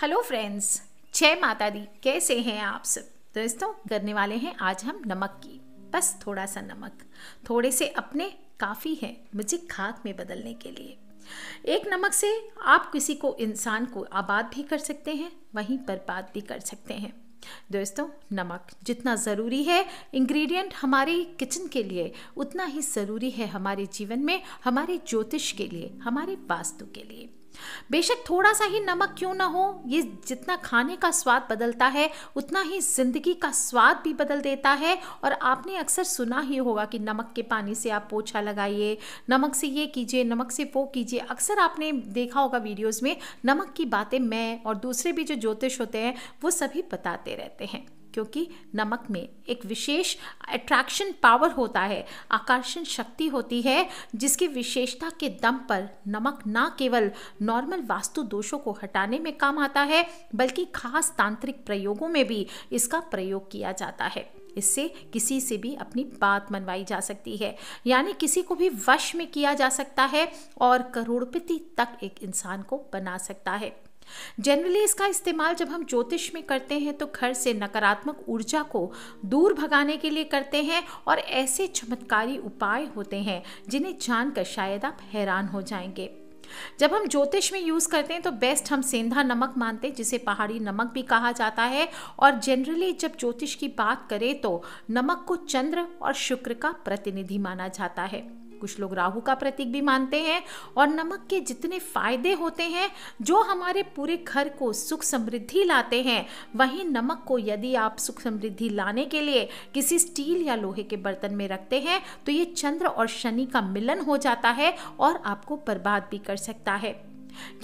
hello friends जय माता दी कैसे हैं आप सब दोस्तों करने वाले हैं आज हम नमक की बस थोड़ा सा नमक थोड़े से अपने काफ़ी है मुझे खाक में बदलने के लिए एक नमक से आप किसी को इंसान को आबाद भी कर सकते हैं वहीं बर्बाद भी कर सकते हैं दोस्तों नमक जितना ज़रूरी है इंग्रेडिएंट हमारे किचन के लिए उतना ही ज़रूरी है हमारे जीवन में हमारे ज्योतिष के लिए हमारे वास्तु के लिए बेशक थोड़ा सा ही नमक क्यों ना हो ये जितना खाने का स्वाद बदलता है उतना ही ज़िंदगी का स्वाद भी बदल देता है और आपने अक्सर सुना ही होगा कि नमक के पानी से आप पोछा लगाइए नमक से ये कीजिए नमक से वो कीजिए अक्सर आपने देखा होगा वीडियोज़ में नमक की बातें मैं और दूसरे भी जो ज्योतिष होते हैं वो सभी बताते रहते हैं क्योंकि नमक में एक विशेष अट्रैक्शन पावर होता है आकर्षण शक्ति होती है जिसकी विशेषता के दम पर नमक ना केवल नॉर्मल वास्तु दोषों को हटाने में काम आता है बल्कि खास तांत्रिक प्रयोगों में भी इसका प्रयोग किया जाता है इससे किसी से भी अपनी बात मनवाई जा सकती है यानी किसी को भी वश में किया जा सकता है और करोड़पति तक एक इंसान को बना सकता है जनरली इसका इस्तेमाल जब हम ज्योतिष में करते हैं तो घर से नकारात्मक ऊर्जा को दूर भगाने के लिए करते हैं और ऐसे चमत्कारी उपाय होते हैं जिन्हें जानकर शायद आप हैरान हो जाएंगे जब हम ज्योतिष में यूज़ करते हैं तो बेस्ट हम सेंधा नमक मानते हैं जिसे पहाड़ी नमक भी कहा जाता है और जनरली जब ज्योतिष की बात करें तो नमक को चंद्र और शुक्र का प्रतिनिधि माना जाता है कुछ लोग राहु का प्रतीक भी मानते हैं और नमक के जितने फायदे होते हैं जो हमारे पूरे घर को सुख समृद्धि लाते हैं वहीं नमक को यदि आप सुख समृद्धि लाने के लिए किसी स्टील या लोहे के बर्तन में रखते हैं तो ये चंद्र और शनि का मिलन हो जाता है और आपको बर्बाद भी कर सकता है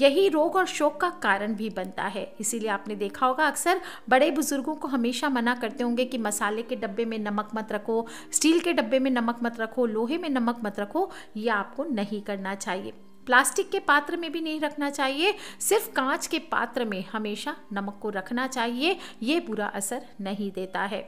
यही रोग और शोक का कारण भी बनता है इसीलिए आपने देखा होगा अक्सर बड़े बुजुर्गों को हमेशा मना करते होंगे कि मसाले के डब्बे में नमक मत रखो स्टील के डब्बे में नमक मत रखो लोहे में नमक मत रखो ये आपको नहीं करना चाहिए प्लास्टिक के पात्र में भी नहीं रखना चाहिए सिर्फ कांच के पात्र में हमेशा नमक को रखना चाहिए ये बुरा असर नहीं देता है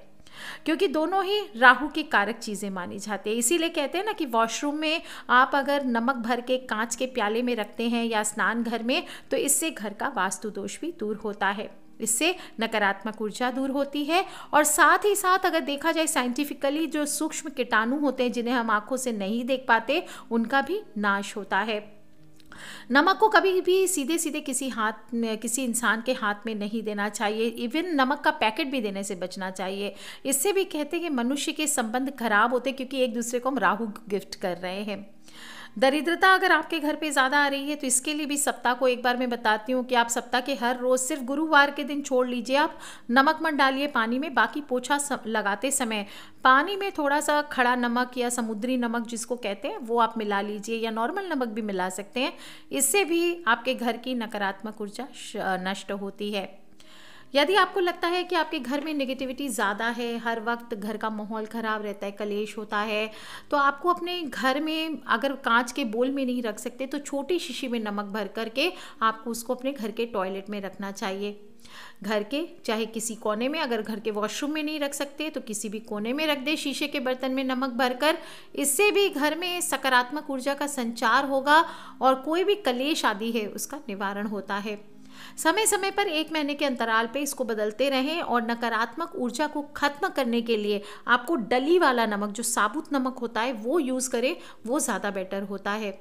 क्योंकि दोनों ही राहु के कारक चीज़ें मानी जाती है इसीलिए कहते हैं ना कि वॉशरूम में आप अगर नमक भर के कांच के प्याले में रखते हैं या स्नान घर में तो इससे घर का वास्तु दोष भी दूर होता है इससे नकारात्मक ऊर्जा दूर होती है और साथ ही साथ अगर देखा जाए साइंटिफिकली जो सूक्ष्म कीटाणु होते हैं जिन्हें हम आंखों से नहीं देख पाते उनका भी नाश होता है नमक को कभी भी सीधे सीधे किसी हाथ किसी इंसान के हाथ में नहीं देना चाहिए इवन नमक का पैकेट भी देने से बचना चाहिए इससे भी कहते हैं कि मनुष्य के संबंध खराब होते क्योंकि एक दूसरे को हम राहु गिफ्ट कर रहे हैं दरिद्रता अगर आपके घर पे ज़्यादा आ रही है तो इसके लिए भी सप्ताह को एक बार मैं बताती हूँ कि आप सप्ताह के हर रोज़ सिर्फ गुरुवार के दिन छोड़ लीजिए आप नमक मन डालिए पानी में बाकी पोछा सम, लगाते समय पानी में थोड़ा सा खड़ा नमक या समुद्री नमक जिसको कहते हैं वो आप मिला लीजिए या नॉर्मल नमक भी मिला सकते हैं इससे भी आपके घर की नकारात्मक ऊर्जा नष्ट होती है यदि आपको लगता है कि आपके घर में नेगेटिविटी ज़्यादा है हर वक्त घर का माहौल ख़राब रहता है कलेश होता है तो आपको अपने घर में अगर कांच के बोल में नहीं रख सकते तो छोटी शीशी में नमक भर करके आपको उसको अपने घर के टॉयलेट में रखना चाहिए घर के चाहे किसी कोने में अगर घर के वॉशरूम में नहीं रख सकते तो किसी भी कोने में रख दे शीशे के बर्तन में नमक भरकर इससे भी घर में सकारात्मक ऊर्जा का संचार होगा और कोई भी कलेश आदि है उसका निवारण होता है समय समय पर एक महीने के अंतराल पर इसको बदलते रहें और नकारात्मक ऊर्जा को खत्म करने के लिए आपको डली वाला नमक जो साबुत नमक होता है वो यूज़ करें वो ज़्यादा बेटर होता है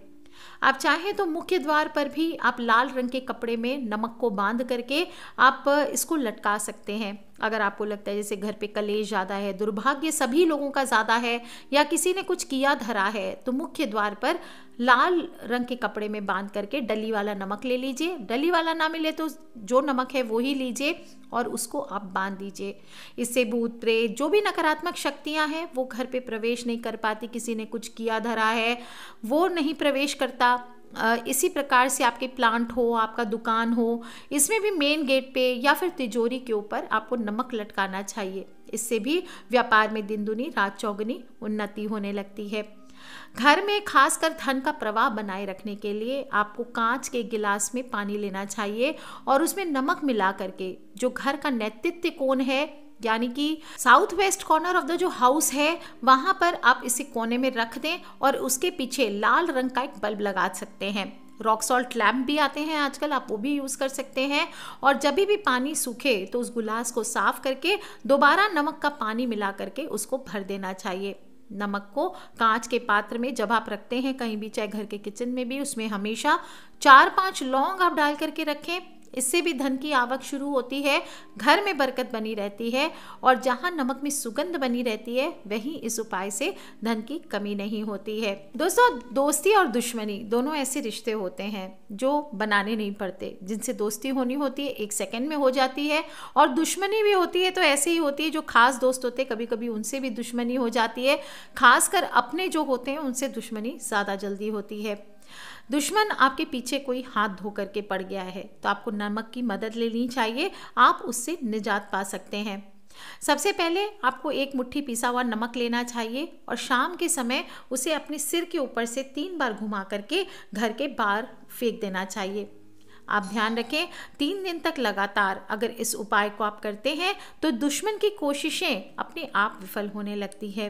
आप चाहें तो मुख्य द्वार पर भी आप लाल रंग के कपड़े में नमक को बांध करके आप इसको लटका सकते हैं अगर आपको लगता है जैसे घर पे कलेश ज़्यादा है दुर्भाग्य सभी लोगों का ज़्यादा है या किसी ने कुछ किया धरा है तो मुख्य द्वार पर लाल रंग के कपड़े में बांध करके डली वाला नमक ले लीजिए डली वाला ना मिले तो जो नमक है वो ही लीजिए और उसको आप बांध दीजिए इससे भूत प्रेत जो भी नकारात्मक शक्तियां हैं वो घर पे प्रवेश नहीं कर पाती किसी ने कुछ किया धरा है वो नहीं प्रवेश करता इसी प्रकार से आपके प्लांट हो आपका दुकान हो इसमें भी मेन गेट पे या फिर तिजोरी के ऊपर आपको नमक लटकाना चाहिए इससे भी व्यापार में दिन दुनी रात चौगनी उन्नति होने लगती है घर में खासकर धन का प्रवाह बनाए रखने के लिए आपको कांच के गिलास में पानी लेना चाहिए और उसमें नमक मिला करके जो घर का नैतित्व कोण है यानी कि south west corner of the जो हाउस है वहाँ पर आप इसे कोने में रख दें और उसके पीछे लाल रंग का एक बल्ब लगा सकते हैं रॉक सॉल्ट लैम्प भी आते हैं आजकल आप वो भी यूज़ कर सकते हैं और जब भी पानी सूखे तो उस गुलास को साफ करके दोबारा नमक का पानी मिला करके उसको भर देना चाहिए नमक को कांच के पात्र में जब आप रखते हैं कहीं भी चाहे घर के किचन में भी उसमें हमेशा चार पांच लौंग आप डाल करके रखें इससे भी धन की आवक शुरू होती है घर में बरकत बनी रहती है और जहाँ नमक में सुगंध बनी रहती है वहीं इस उपाय से धन की कमी नहीं होती है दोस्तों दोस्ती और दुश्मनी दोनों ऐसे रिश्ते होते हैं जो बनाने नहीं पड़ते जिनसे दोस्ती होनी होती है एक सेकेंड में हो जाती है और दुश्मनी भी होती है तो ऐसे ही होती है जो खास दोस्त होते कभी कभी उनसे भी दुश्मनी हो जाती है खासकर अपने जो होते हैं उनसे दुश्मनी ज़्यादा जल्दी होती है दुश्मन आपके पीछे कोई हाथ धो करके पड़ गया है तो आपको नमक की मदद लेनी चाहिए आप उससे निजात पा सकते हैं सबसे पहले आपको एक मुट्ठी पिसा हुआ नमक लेना चाहिए और शाम के समय उसे अपने सिर के ऊपर से तीन बार घुमा करके घर के बाहर फेंक देना चाहिए आप ध्यान रखें तीन दिन तक लगातार अगर इस उपाय को आप करते हैं तो दुश्मन की कोशिशें अपने आप विफल होने लगती है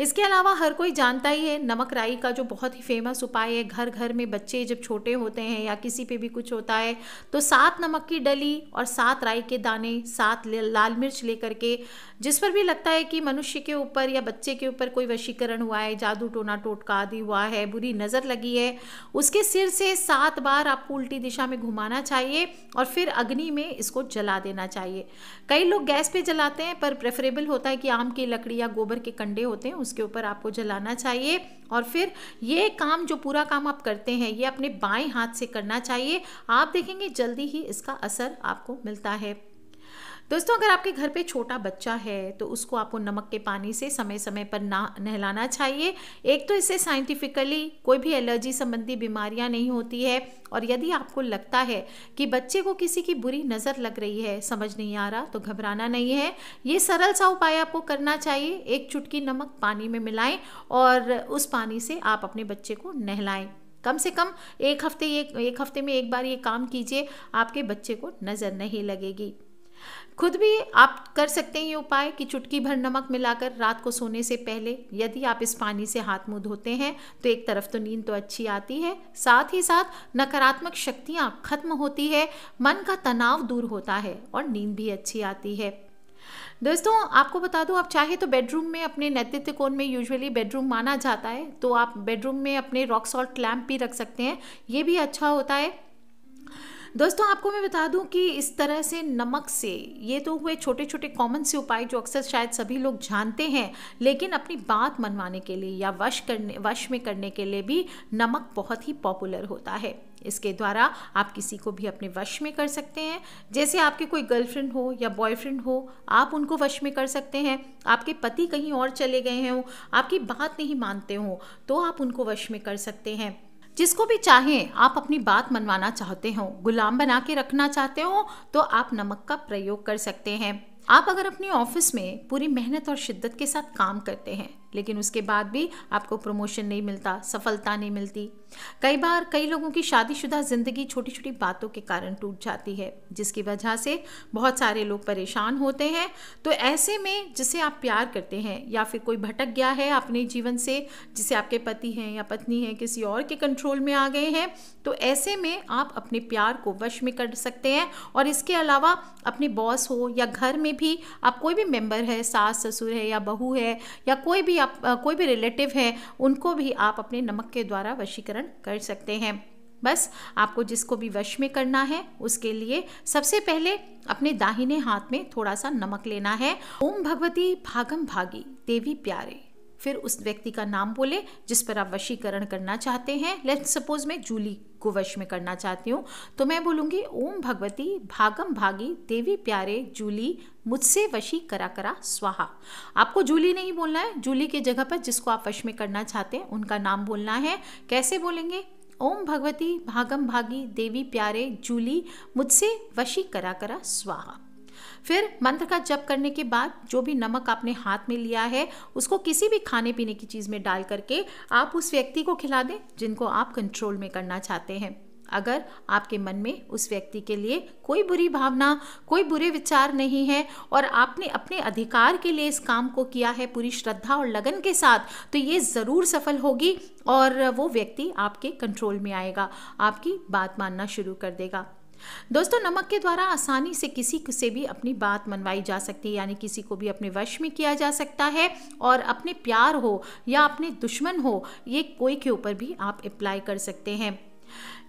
इसके अलावा हर कोई जानता ही है नमक राई का जो बहुत ही फेमस उपाय है घर घर में बच्चे जब छोटे होते हैं या किसी पे भी कुछ होता है तो सात नमक की डली और सात राई के दाने सात लाल मिर्च लेकर के जिस पर भी लगता है कि मनुष्य के ऊपर या बच्चे के ऊपर कोई वशीकरण हुआ है जादू टोना टोटका आदि हुआ है बुरी नज़र लगी है उसके सिर से सात बार आपको उल्टी दिशा में घुमाना चाहिए और फिर अग्नि में इसको जला देना चाहिए कई लोग गैस पे जलाते हैं पर प्रेफरेबल होता है कि आम की लकड़ी या गोबर के कंडे होते हैं उसके ऊपर आपको जलाना चाहिए और फिर ये काम जो पूरा काम आप करते हैं ये अपने बाएं हाथ से करना चाहिए आप देखेंगे जल्दी ही इसका असर आपको मिलता है दोस्तों अगर आपके घर पे छोटा बच्चा है तो उसको आपको नमक के पानी से समय समय पर ना नहलाना चाहिए एक तो इससे साइंटिफिकली कोई भी एलर्जी संबंधी बीमारियां नहीं होती है और यदि आपको लगता है कि बच्चे को किसी की बुरी नज़र लग रही है समझ नहीं आ रहा तो घबराना नहीं है ये सरल सा उपाय आपको करना चाहिए एक चुटकी नमक पानी में मिलाएं और उस पानी से आप अपने बच्चे को नहलाएं कम से कम एक हफ्ते एक, एक हफ्ते में एक बार ये काम कीजिए आपके बच्चे को नज़र नहीं लगेगी खुद भी आप कर सकते हैं ये उपाय कि चुटकी भर नमक मिलाकर रात को सोने से पहले यदि आप इस पानी से हाथ मुंह धोते हैं तो एक तरफ तो नींद तो अच्छी आती है साथ ही साथ नकारात्मक शक्तियाँ खत्म होती है मन का तनाव दूर होता है और नींद भी अच्छी आती है दोस्तों आपको बता दूं आप चाहे तो बेडरूम में अपने नैतित्व कोण में यूजुअली बेडरूम माना जाता है तो आप बेडरूम में अपने रॉक सॉल्ट लैम्प भी रख सकते हैं ये भी अच्छा होता है दोस्तों आपको मैं बता दूं कि इस तरह से नमक से ये तो हुए छोटे छोटे कॉमन से उपाय जो अक्सर शायद सभी लोग जानते हैं लेकिन अपनी बात मनवाने के लिए या वश करने वश में करने के लिए भी नमक बहुत ही पॉपुलर होता है इसके द्वारा आप किसी को भी अपने वश में कर सकते हैं जैसे आपके कोई गर्लफ्रेंड हो या बॉयफ्रेंड हो आप उनको वश में कर सकते हैं आपके पति कहीं और चले गए हों आपकी बात नहीं मानते हों तो आप उनको वश में कर सकते हैं जिसको भी चाहें आप अपनी बात मनवाना चाहते हो गुलाम बना के रखना चाहते हो तो आप नमक का प्रयोग कर सकते हैं आप अगर अपने ऑफिस में पूरी मेहनत और शिद्दत के साथ काम करते हैं लेकिन उसके बाद भी आपको प्रमोशन नहीं मिलता सफलता नहीं मिलती कई बार कई लोगों की शादीशुदा ज़िंदगी छोटी छोटी बातों के कारण टूट जाती है जिसकी वजह से बहुत सारे लोग परेशान होते हैं तो ऐसे में जिसे आप प्यार करते हैं या फिर कोई भटक गया है अपने जीवन से जिसे आपके पति हैं या पत्नी हैं किसी और के कंट्रोल में आ गए हैं तो ऐसे में आप अपने प्यार को वश में कर सकते हैं और इसके अलावा अपने बॉस हो या घर में भी आप कोई भी मेम्बर है सास ससुर है या बहू है या कोई भी आप कोई भी रिलेटिव है उनको भी आप अपने नमक के द्वारा वशीकरण कर सकते हैं बस आपको जिसको भी वश में करना है उसके लिए सबसे पहले अपने दाहिने हाथ में थोड़ा सा नमक लेना है ओम भगवती भागम भागी देवी प्यारे फिर उस व्यक्ति का नाम बोले जिस पर आप वशीकरण करना चाहते हैं लेट सपोज मैं जूली को वश में करना चाहती हूँ तो मैं बोलूँगी ओम भगवती भागम भागी देवी प्यारे जूली मुझसे वशी करा करा स्वाहा आपको जूली नहीं बोलना है जूली के जगह पर जिसको आप वश में करना चाहते हैं उनका नाम बोलना है कैसे बोलेंगे ओम भगवती भागम भागी देवी प्यारे जूली मुझसे वशी करा करा स्वाहा फिर मंत्र का जप करने के बाद जो भी नमक आपने हाथ में लिया है उसको किसी भी खाने पीने की चीज़ में डाल करके आप उस व्यक्ति को खिला दें जिनको आप कंट्रोल में करना चाहते हैं अगर आपके मन में उस व्यक्ति के लिए कोई बुरी भावना कोई बुरे विचार नहीं है और आपने अपने अधिकार के लिए इस काम को किया है पूरी श्रद्धा और लगन के साथ तो ये ज़रूर सफल होगी और वो व्यक्ति आपके कंट्रोल में आएगा आपकी बात मानना शुरू कर देगा दोस्तों नमक के द्वारा आसानी से किसी से भी अपनी बात मनवाई जा सकती है यानी किसी को भी अपने वश में किया जा सकता है और अपने प्यार हो या अपने दुश्मन हो ये कोई के ऊपर भी आप अप्लाई कर सकते हैं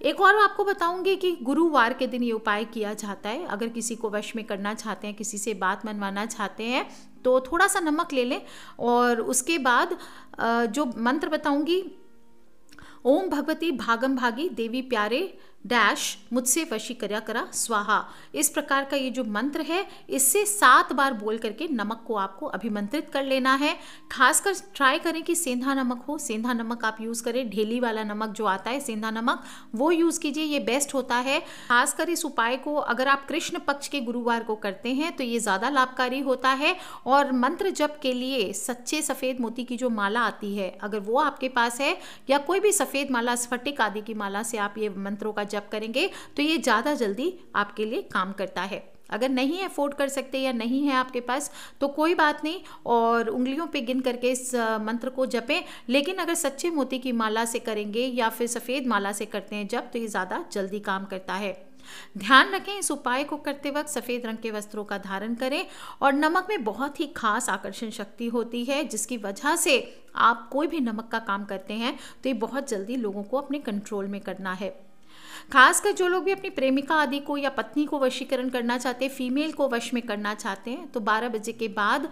एक और आपको बताऊंगी कि गुरुवार के दिन ये उपाय किया जाता है अगर किसी को वश में करना चाहते हैं किसी से बात मनवाना चाहते हैं तो थोड़ा सा नमक ले लें और उसके बाद जो मंत्र बताऊंगी ओम भगवती भागम भागी देवी प्यारे डैश मुझसे वशी करा करा स्वाहा इस प्रकार का ये जो मंत्र है इससे सात बार बोल करके नमक को आपको अभिमंत्रित कर लेना है खासकर ट्राई करें कि सेंधा नमक हो सेंधा नमक आप यूज़ करें ढेली वाला नमक जो आता है सेंधा नमक वो यूज़ कीजिए ये बेस्ट होता है खासकर इस उपाय को अगर आप कृष्ण पक्ष के गुरुवार को करते हैं तो ये ज़्यादा लाभकारी होता है और मंत्र जप के लिए सच्चे सफ़ेद मोती की जो माला आती है अगर वो आपके पास है या कोई भी सफ़ेद माला स्फटिक आदि की माला से आप ये मंत्रों का जब करेंगे तो ये ज़्यादा जल्दी आपके लिए काम करता है अगर नहीं अफोर्ड कर सकते या नहीं है आपके पास तो कोई बात नहीं और उंगलियों पे गिन करके इस मंत्र को जपें लेकिन अगर सच्चे मोती की माला से करेंगे या फिर सफ़ेद माला से करते हैं जब तो ये ज़्यादा जल्दी काम करता है ध्यान रखें इस उपाय को करते वक्त सफ़ेद रंग के वस्त्रों का धारण करें और नमक में बहुत ही खास आकर्षण शक्ति होती है जिसकी वजह से आप कोई भी नमक का काम करते हैं तो ये बहुत जल्दी लोगों को अपने कंट्रोल में करना है खासकर जो लोग भी अपनी प्रेमिका आदि को या पत्नी को वशीकरण करना चाहते हैं फीमेल को वश में करना चाहते हैं तो बारह बजे के बाद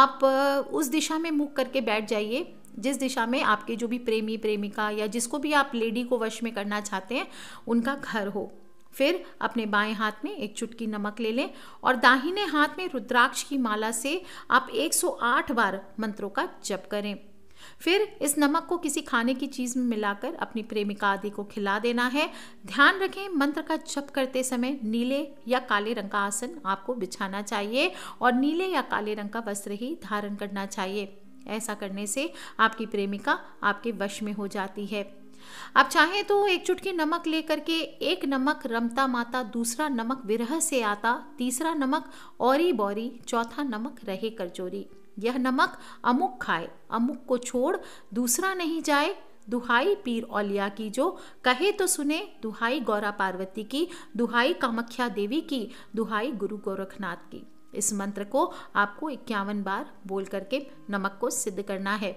आप उस दिशा में मुख करके बैठ जाइए जिस दिशा में आपके जो भी प्रेमी प्रेमिका या जिसको भी आप लेडी को वश में करना चाहते हैं उनका घर हो फिर अपने बाएं हाथ में एक चुटकी नमक ले लें और दाहिने हाथ में रुद्राक्ष की माला से आप 108 बार मंत्रों का जप करें फिर इस नमक को किसी खाने की चीज़ में मिलाकर अपनी प्रेमिका आदि को खिला देना है ध्यान रखें मंत्र का जप करते समय नीले या काले रंग का आसन आपको बिछाना चाहिए और नीले या काले रंग का वस्त्र ही धारण करना चाहिए ऐसा करने से आपकी प्रेमिका आपके वश में हो जाती है आप चाहें तो एक चुटकी नमक लेकर के एक नमक रमता माता दूसरा नमक विरह से आता तीसरा नमक औरी बौरी चौथा नमक रहे करजोरी यह नमक अमुक खाए अमुक को छोड़ दूसरा नहीं जाए दुहाई पीर औलिया की जो कहे तो सुने दुहाई गौरा पार्वती की दुहाई कामख्या देवी की दुहाई गुरु गोरखनाथ की इस मंत्र को आपको इक्यावन बार बोल करके नमक को सिद्ध करना है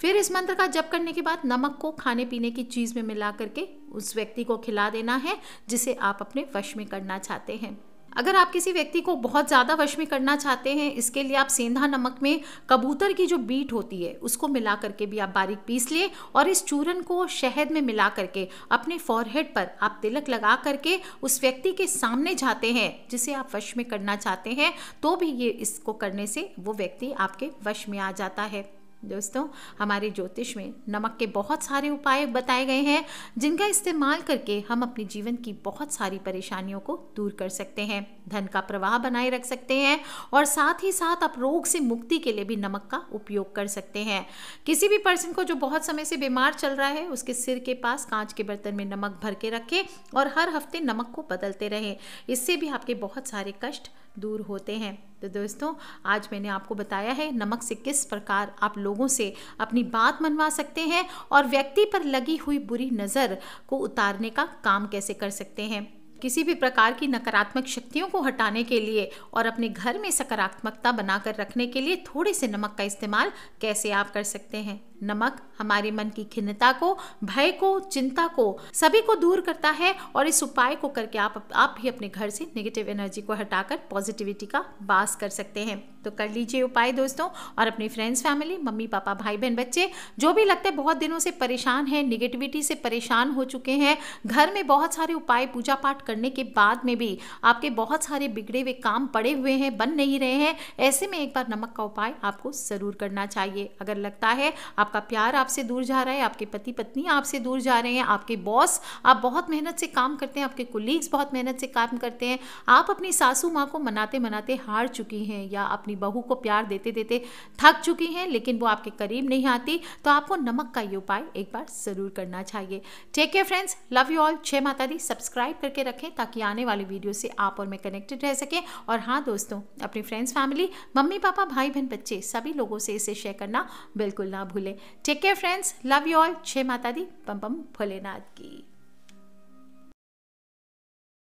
फिर इस मंत्र का जप करने के बाद नमक को खाने पीने की चीज़ में मिला करके उस व्यक्ति को खिला देना है जिसे आप अपने वश में करना चाहते हैं अगर आप किसी व्यक्ति को बहुत ज़्यादा वश में करना चाहते हैं इसके लिए आप सेंधा नमक में कबूतर की जो बीट होती है उसको मिला करके भी आप बारीक पीस लें और इस चूरन को शहद में मिला करके अपने फॉरहेड पर आप तिलक लगा करके उस व्यक्ति के सामने जाते हैं जिसे आप वश में करना चाहते हैं तो भी ये इसको करने से वो व्यक्ति आपके वश में आ जाता है दोस्तों हमारे ज्योतिष में नमक के बहुत सारे उपाय बताए गए हैं जिनका इस्तेमाल करके हम अपने जीवन की बहुत सारी परेशानियों को दूर कर सकते हैं धन का प्रवाह बनाए रख सकते हैं और साथ ही साथ आप रोग से मुक्ति के लिए भी नमक का उपयोग कर सकते हैं किसी भी पर्सन को जो बहुत समय से बीमार चल रहा है उसके सिर के पास कांच के बर्तन में नमक भर के रखें और हर हफ्ते नमक को बदलते रहें इससे भी आपके बहुत सारे कष्ट दूर होते हैं तो दोस्तों आज मैंने आपको बताया है नमक से किस प्रकार आप लोगों से अपनी बात मनवा सकते हैं और व्यक्ति पर लगी हुई बुरी नज़र को उतारने का काम कैसे कर सकते हैं किसी भी प्रकार की नकारात्मक शक्तियों को हटाने के लिए और अपने घर में सकारात्मकता बनाकर रखने के लिए थोड़े से नमक का इस्तेमाल कैसे आप कर सकते हैं नमक हमारे मन की खिन्नता को भय को चिंता को सभी को दूर करता है और इस उपाय को करके आप आप भी अपने घर से नेगेटिव एनर्जी को हटाकर पॉजिटिविटी का वास कर सकते हैं तो कर लीजिए उपाय दोस्तों और अपनी फ्रेंड्स फैमिली मम्मी पापा भाई बहन बच्चे जो भी लगता है बहुत दिनों से परेशान है निगेटिविटी से परेशान हो चुके हैं घर में बहुत सारे उपाय पूजा पाठ करने के बाद में भी आपके बहुत सारे बिगड़े हुए काम पड़े हुए हैं बन नहीं रहे हैं ऐसे में एक बार नमक का उपाय आपको ज़रूर करना चाहिए अगर लगता है आप आपका प्यार आपसे दूर जा रहा है आपके पति पत्नी आपसे दूर जा रहे हैं आपके बॉस आप बहुत मेहनत से काम करते हैं आपके कोलीग्स बहुत मेहनत से काम करते हैं आप अपनी सासू माँ को मनाते मनाते हार चुकी हैं या अपनी बहू को प्यार देते देते थक चुकी हैं लेकिन वो आपके करीब नहीं आती तो आपको नमक का ये उपाय एक बार ज़रूर करना चाहिए take care friends love you all छः माता दी सब्सक्राइब करके रखें ताकि आने वाली वीडियो से आप और मैं कनेक्टेड रह सकें और हाँ दोस्तों अपनी फ्रेंड्स फैमिली मम्मी पापा भाई बहन बच्चे सभी लोगों से इसे शेयर करना बिल्कुल ना भूलें take care friends love you all छः माता दी पम पम भोलेनाथ की